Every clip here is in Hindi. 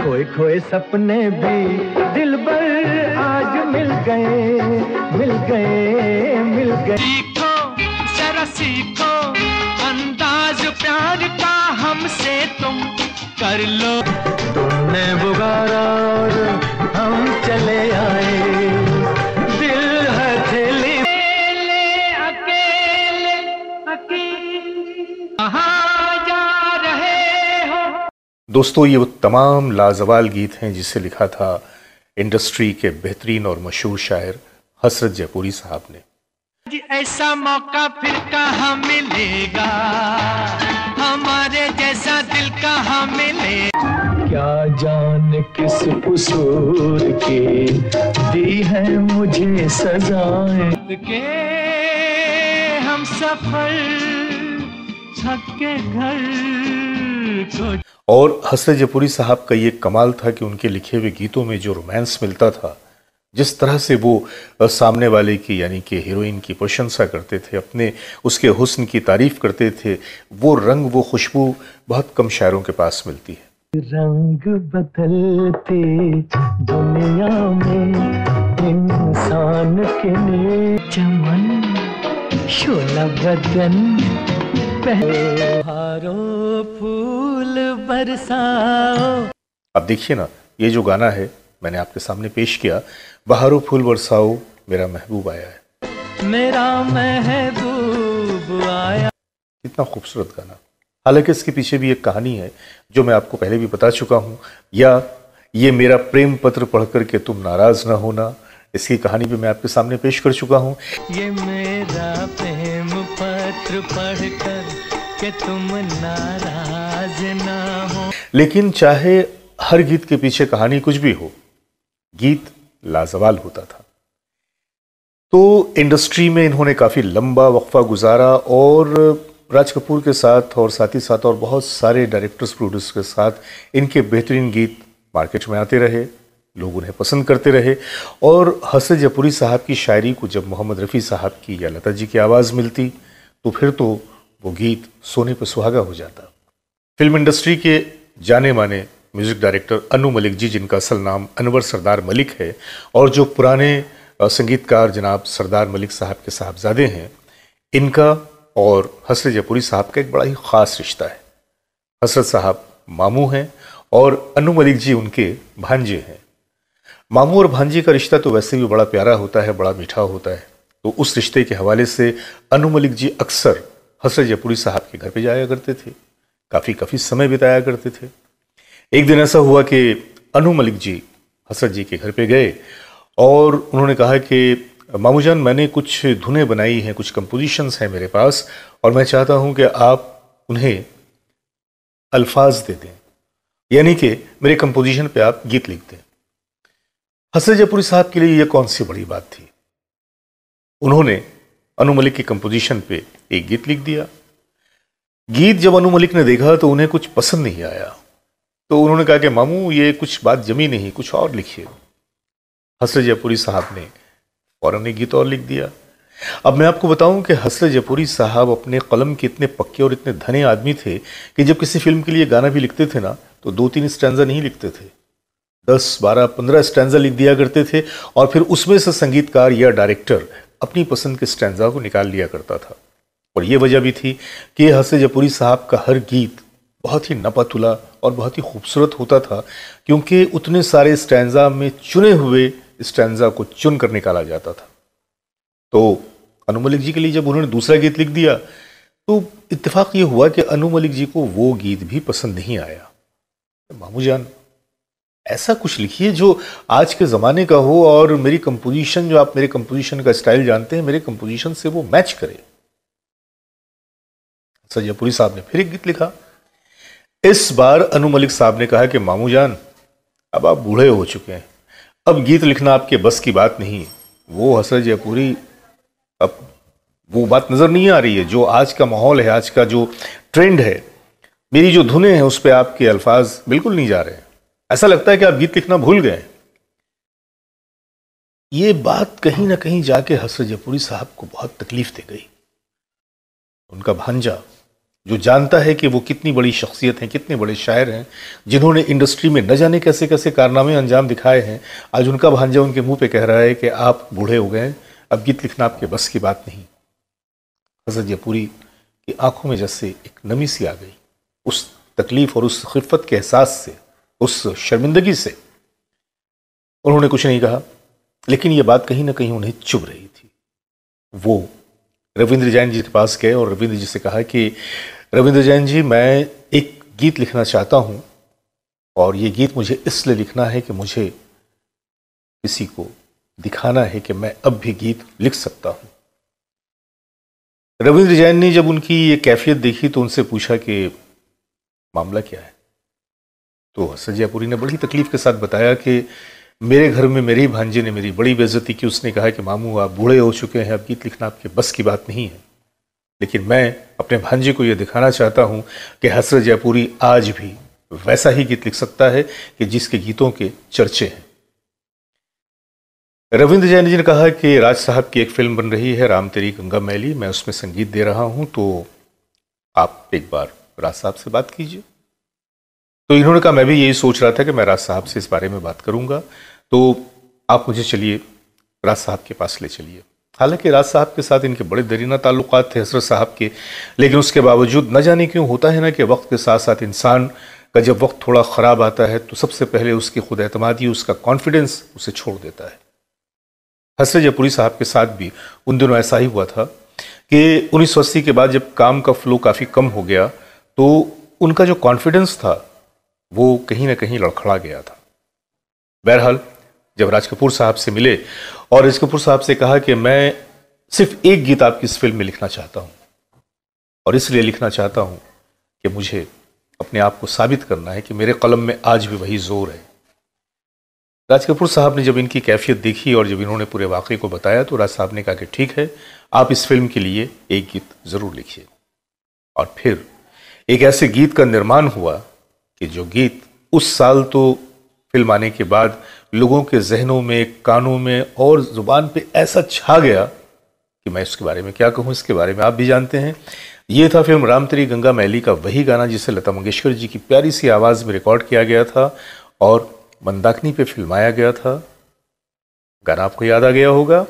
खोए खोए सपने भी दिल पर आज मिल गए मिल गए मिल गए सीखो जरा सीखो अंदाज प्यार का हमसे तुम कर लो तुमने बुगारा दोस्तों ये वो तमाम लाजवाल गीत हैं जिसे लिखा था इंडस्ट्री के बेहतरीन और मशहूर शायर हसरत जयपुरी साहब ने ऐसा मौका फिर कहा मिलेगा हमारे जैसा दिल कहा मिले क्या जान किस कसूर के दी है मुझे सजाए के हम सफल सफर के घर और हसर जयपुरी साहब का ये कमाल था कि उनके लिखे हुए गीतों में जो रोमांस मिलता था जिस तरह से वो सामने वाले की यानी कि हीरोइन की प्रशंसा करते थे अपने उसके हुस्न की तारीफ करते थे वो रंग वो खुशबू बहुत कम शायरों के पास मिलती है रंग बदलते दुनिया में इंसान के लिए चमन शोला बदन पहने फूल बरसाओ अब देखिए ना ये जो गाना है मैंने आपके सामने पेश किया बहारो फूल बरसाओ मेरा महबूब आया है मेरा महबूब आया कितना खूबसूरत गाना हालांकि इसके पीछे भी एक कहानी है जो मैं आपको पहले भी बता चुका हूँ या ये मेरा प्रेम पत्र पढ़ के तुम नाराज ना होना इसकी कहानी भी मैं आपके सामने पेश कर चुका हूँ ये मेरा प्रेम पत्र पढ़कर के तुम नाराज ना हो लेकिन चाहे हर गीत के पीछे कहानी कुछ भी हो गीत लाजवाल होता था तो इंडस्ट्री में इन्होंने काफ़ी लंबा वक्फा गुजारा और राज कपूर के साथ और साथ ही साथ और बहुत सारे डायरेक्टर्स प्रोड्यूसर्स के साथ इनके बेहतरीन गीत मार्केट में आते रहे लोग उन्हें पसंद करते रहे और हसन जयपुरी साहब की शायरी को जब मोहम्मद रफ़ी साहब की या लता जी की आवाज़ मिलती तो फिर तो वो गीत सोने पर सुहागा हो जाता फिल्म इंडस्ट्री के जाने माने म्यूज़िक डायरेक्टर अनु मलिक जी जिनका असल नाम अनवर सरदार मलिक है और जो पुराने संगीतकार जनाब सरदार मलिक साहब के साहबजादे हैं इनका और हसरत जयपुरी साहब का एक बड़ा ही ख़ास रिश्ता है हसरत साहब मामू हैं और अनु मलिक जी उनके भांजे हैं मामू और भांजे का रिश्ता तो वैसे भी बड़ा प्यारा होता है बड़ा मीठा होता है तो उस रिश्ते के हवाले से अनु मलिक जी अक्सर हसर जयपुरी साहब के घर पे जाया करते थे काफ़ी काफ़ी समय बिताया करते थे एक दिन ऐसा हुआ कि अनु मलिक जी हसरत जी के घर पे गए और उन्होंने कहा कि मामू जान मैंने कुछ धुनें बनाई हैं कुछ कंपोजिशंस हैं मेरे पास और मैं चाहता हूं कि आप उन्हें अल्फाज दे दें यानी कि मेरे कंपोजिशन पे आप गीत लिख दें हसरत जयपुरी साहब के लिए यह कौन सी बड़ी बात थी उन्होंने अनु मलिक की कंपोजिशन पे एक गीत लिख दिया गीत जब अनु मलिक ने देखा तो उन्हें कुछ पसंद नहीं आया तो उन्होंने कहा कि मामू ये कुछ बात जमी नहीं कुछ और लिखिए हसर जयपुरी साहब ने फ़ौरन एक गीत और लिख दिया अब मैं आपको बताऊं कि हसर जयपुरी साहब अपने कलम के इतने पक्के और इतने धने आदमी थे कि जब किसी फिल्म के लिए गाना भी लिखते थे ना तो दो तीन स्टैंजा नहीं लिखते थे दस बारह पंद्रह स्टैंजा लिख दिया करते थे और फिर उसमें से संगीतकार या डायरेक्टर अपनी पसंद के स्टैंडा को निकाल लिया करता था और ये वजह भी थी कि हसे जयपुरी साहब का हर गीत बहुत ही नपातुला और बहुत ही खूबसूरत होता था क्योंकि उतने सारे स्टैंडा में चुने हुए स्टैंडा को चुन कर निकाला जाता था तो अनु मलिक जी के लिए जब उन्होंने दूसरा गीत लिख दिया तो इत्तेफाक ये हुआ कि अनु मलिक जी को वो गीत भी पसंद नहीं आया मामू जान ऐसा कुछ लिखिए जो आज के ज़माने का हो और मेरी कंपोजिशन जो आप मेरे कंपोजिशन का स्टाइल जानते हैं मेरे कंपोजिशन से वो मैच करे सजयपुरी साहब ने फिर एक गीत लिखा इस बार अनु मलिक साहब ने कहा कि मामू जान अब आप बूढ़े हो चुके हैं अब गीत लिखना आपके बस की बात नहीं है वो हसर जयपुरी अब वो बात नज़र नहीं आ रही है जो आज का माहौल है आज का जो ट्रेंड है मेरी जो धुने हैं उस पर आपके अल्फाज बिल्कुल नहीं जा रहे हैं ऐसा लगता है कि आप गीत लिखना भूल गए ये बात कहीं ना कहीं जाके हसरत जयपुरी साहब को बहुत तकलीफ दे गई उनका भांजा जो जानता है कि वो कितनी बड़ी शख्सियत हैं कितने बड़े शायर हैं जिन्होंने इंडस्ट्री में न जाने कैसे कैसे कारनामे अंजाम दिखाए हैं आज उनका भांजा उनके मुंह पे कह रहा है कि आप बूढ़े हो गए अब गीत लिखना आपके बस की बात नहीं हजरत जयपुरी की आंखों में जैसे एक नमी सी आ गई उस तकलीफ़ और उस खिफत के एहसास से उस शर्मिंदगी से उन्होंने कुछ नहीं कहा लेकिन यह बात कहीं ना कहीं उन्हें चुभ रही थी वो रविंद्र जैन जी के पास गए और रविंद्र जी से कहा कि रविंद्र जैन जी मैं एक गीत लिखना चाहता हूं और ये गीत मुझे इसलिए लिखना है कि मुझे किसी को दिखाना है कि मैं अब भी गीत लिख सकता हूं रविंद्र जैन ने जब उनकी ये कैफियत देखी तो उनसे पूछा कि मामला क्या है तो सजियापुरी ने बड़ी तकलीफ के साथ बताया कि मेरे घर में मेरे ही भांजे ने मेरी बड़ी बेजती की उसने कहा कि मामू आप बूढ़े हो चुके हैं अब गीत लिखना आपके बस की बात नहीं है लेकिन मैं अपने भांजे को यह दिखाना चाहता हूँ कि हसरत जयपुरी आज भी वैसा ही गीत लिख सकता है कि जिसके गीतों के चर्चे हैं रविंद्र जैन जी ने कहा कि राज साहब की एक फिल्म बन रही है राम तेरी गंगा मैली मैं उसमें संगीत दे रहा हूँ तो आप एक बार राज साहब से बात कीजिए तो इन्होंने कहा मैं भी यही सोच रहा था कि मैं राज साहब से इस बारे में बात करूंगा तो आप मुझे चलिए राज साहब के पास ले चलिए हालांकि राज साहब के साथ इनके बड़े दरीना ताल्लुक थे हसरत साहब के लेकिन उसके बावजूद न जाने क्यों होता है ना कि वक्त के साथ साथ इंसान का जब वक्त थोड़ा ख़राब आता है तो सबसे पहले उसकी खुद अतमादी उसका कॉन्फिडेंस उसे छोड़ देता है हसरत जयपुरी साहब के साथ भी उन दिनों ऐसा ही हुआ था कि उन्नीस के बाद जब काम का फ्लो काफ़ी कम हो गया तो उनका जो कॉन्फिडेंस था वो कहीं ना कहीं लड़खड़ा गया था बहरहाल जब राज कपूर साहब से मिले और राज कपूर साहब से कहा कि मैं सिर्फ एक गीत आपकी इस फिल्म में लिखना चाहता हूँ और इसलिए लिखना चाहता हूँ कि मुझे अपने आप को साबित करना है कि मेरे कलम में आज भी वही जोर है राज कपूर साहब ने जब इनकी कैफियत देखी और जब इन्होंने पूरे वाक़े को बताया तो राज साहब ने कहा कि ठीक है आप इस फिल्म के लिए एक गीत ज़रूर लिखिए और फिर एक ऐसे गीत का निर्माण हुआ कि जो गीत उस साल तो फिल्म आने के बाद लोगों के जहनों में कानों में और ज़ुबान पे ऐसा छा गया कि मैं इसके बारे में क्या कहूँ इसके बारे में आप भी जानते हैं ये था फिल्म राम तेरी गंगा मैली का वही गाना जिसे लता मंगेशकर जी की प्यारी सी आवाज़ में रिकॉर्ड किया गया था और मंदाकिनी पे फिल्माया गया था गाना आपको याद आ गया होगा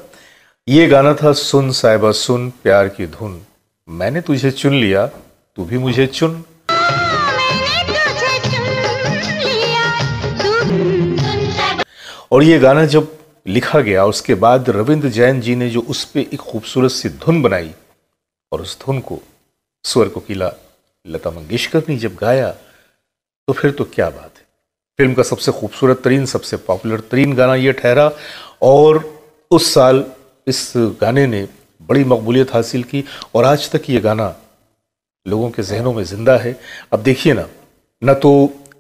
ये गाना था सुन साहिबा सुन प्यार की धुन मैंने तुझे चुन लिया तू भी मुझे चुन और ये गाना जब लिखा गया उसके बाद रविंद्र जैन जी ने जो उस पर एक खूबसूरत सी धुन बनाई और उस धुन को स्वर को किला लता मंगेशकर ने जब गाया तो फिर तो क्या बात है फिल्म का सबसे खूबसूरत तरीन सबसे पॉपुलर तरीन गाना ये ठहरा और उस साल इस गाने ने बड़ी मकबूलियत हासिल की और आज तक ये गाना लोगों के जहनों में ज़िंदा है अब देखिए ना न तो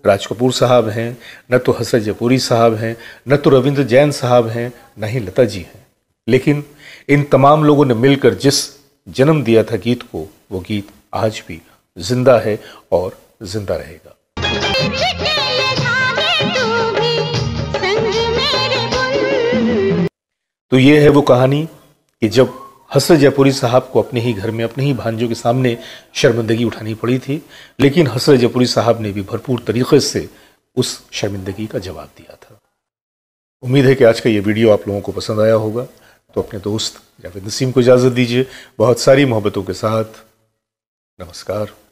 राज कपूर साहब हैं न तो हसरत जयपुरी साहब हैं न तो रविंद्र जैन साहब हैं न ही लता जी हैं लेकिन इन तमाम लोगों ने मिलकर जिस जन्म दिया था गीत को वो गीत आज भी जिंदा है और जिंदा रहेगा तो ये है वो कहानी कि जब हसरत जयपुरी साहब को अपने ही घर में अपने ही भांजों के सामने शर्मिंदगी उठानी पड़ी थी लेकिन हसरत जयपुरी साहब ने भी भरपूर तरीके से उस शर्मिंदगी का जवाब दिया था उम्मीद है कि आज का ये वीडियो आप लोगों को पसंद आया होगा तो अपने दोस्त जावेद नसीम को इजाज़त दीजिए बहुत सारी मोहब्बतों के साथ नमस्कार